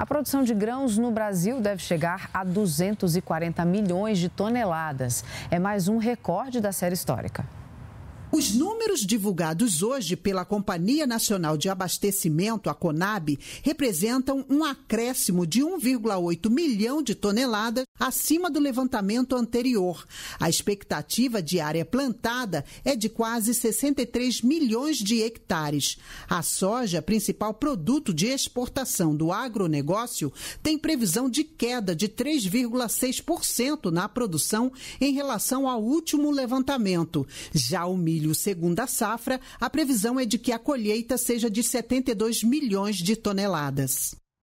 A produção de grãos no Brasil deve chegar a 240 milhões de toneladas. É mais um recorde da série histórica. Os números divulgados hoje pela Companhia Nacional de Abastecimento, a Conab, representam um acréscimo de 1,8 milhão de toneladas acima do levantamento anterior. A expectativa de área plantada é de quase 63 milhões de hectares. A soja, principal produto de exportação do agronegócio, tem previsão de queda de 3,6% na produção em relação ao último levantamento. Já o milho milho segunda safra, a previsão é de que a colheita seja de 72 milhões de toneladas.